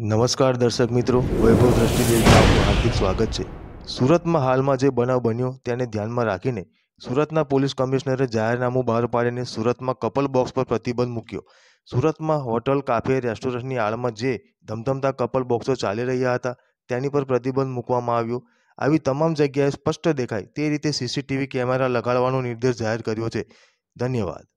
નમસ્કાર દર્શક મિત્રો વૈભવ દ્રષ્ટિ ન્યૂઝમાં હાર્દિક સ્વાગત છે સુરતમાં હાલમાં જે બનાવ બન્યો તેને ધ્યાનમાં રાખીને સુરતના પોલીસ કમિશનરે જાહેરનામું બહાર પાડીને સુરતમાં કપલ બોક્સ પર પ્રતિબંધ મૂક્યો સુરતમાં હોટલ કાફે રેસ્ટોરન્ટની આડમાં જે ધમધમતા કપલ બોક્સો ચાલી રહ્યા હતા તેની પર પ્રતિબંધ મૂકવામાં આવ્યો આવી તમામ જગ્યાએ સ્પષ્ટ દેખાય તે રીતે સીસીટીવી કેમેરા લગાડવાનો નિર્દેશ જાહેર કર્યો છે ધન્યવાદ